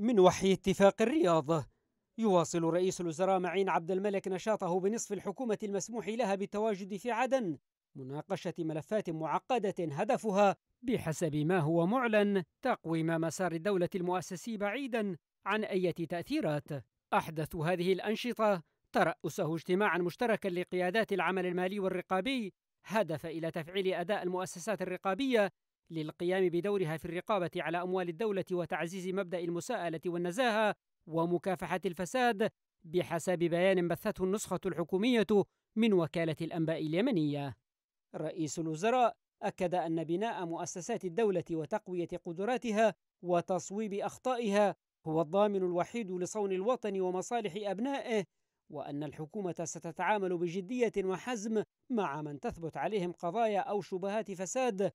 من وحي اتفاق الرياض يواصل رئيس الوزراء معين عبد الملك نشاطه بنصف الحكومة المسموح لها بالتواجد في عدن مناقشة ملفات معقدة هدفها بحسب ما هو معلن تقويم مسار الدولة المؤسسي بعيدا عن أي تأثيرات أحدث هذه الأنشطة ترأسه اجتماعا مشتركا لقيادات العمل المالي والرقابي هدف إلى تفعيل أداء المؤسسات الرقابية للقيام بدورها في الرقابة على أموال الدولة وتعزيز مبدأ المساءلة والنزاهة ومكافحة الفساد بحسب بيان بثته النسخة الحكومية من وكالة الأنباء اليمنية. رئيس الوزراء أكد أن بناء مؤسسات الدولة وتقوية قدراتها وتصويب أخطائها هو الضامن الوحيد لصون الوطن ومصالح أبنائه وأن الحكومة ستتعامل بجدية وحزم مع من تثبت عليهم قضايا أو شبهات فساد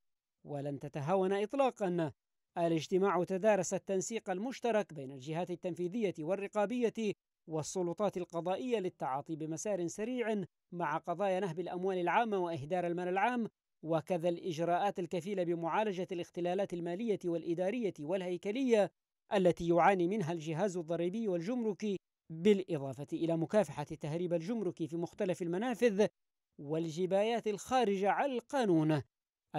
ولن تتهاون إطلاقا الاجتماع تدارس التنسيق المشترك بين الجهات التنفيذية والرقابية والسلطات القضائية للتعاطي بمسار سريع مع قضايا نهب الأموال العامة وإهدار المال العام وكذا الإجراءات الكفيلة بمعالجة الاختلالات المالية والإدارية والهيكلية التي يعاني منها الجهاز الضريبي والجمركي بالإضافة إلى مكافحة تهريب الجمركي في مختلف المنافذ والجبايات الخارجة على القانون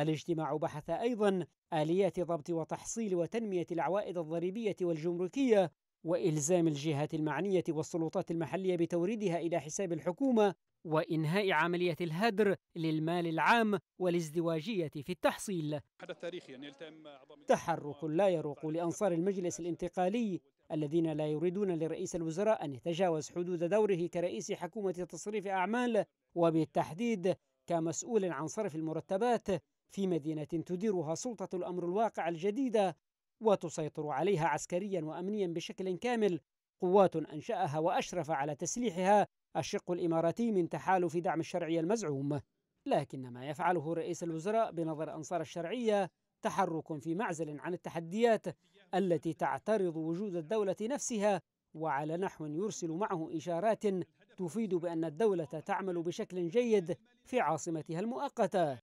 الاجتماع بحث أيضا آليات ضبط وتحصيل وتنمية العوائد الضريبية والجمركية وإلزام الجهات المعنية والسلطات المحلية بتوريدها إلى حساب الحكومة وإنهاء عملية الهدر للمال العام والازدواجية في التحصيل تحرك لا يروق لأنصار المجلس الانتقالي الذين لا يريدون لرئيس الوزراء أن يتجاوز حدود دوره كرئيس حكومة تصريف أعمال وبالتحديد كمسؤول عن صرف المرتبات في مدينة تديرها سلطة الأمر الواقع الجديدة وتسيطر عليها عسكريا وأمنيا بشكل كامل قوات أنشأها وأشرف على تسليحها الشق الإماراتي من تحالف دعم الشرعية المزعوم لكن ما يفعله رئيس الوزراء بنظر أنصار الشرعية تحرك في معزل عن التحديات التي تعترض وجود الدولة نفسها وعلى نحو يرسل معه إشارات تفيد بأن الدولة تعمل بشكل جيد في عاصمتها المؤقتة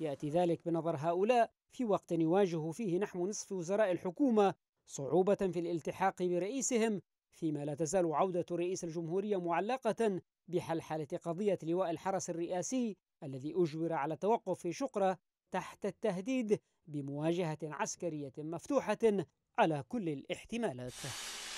يأتي ذلك بنظر هؤلاء في وقت يواجه فيه نحو نصف وزراء الحكومة صعوبة في الالتحاق برئيسهم فيما لا تزال عودة رئيس الجمهورية معلقة بحلحلة قضية لواء الحرس الرئاسي الذي أجبر على التوقف في شقرة تحت التهديد بمواجهة عسكرية مفتوحة على كل الاحتمالات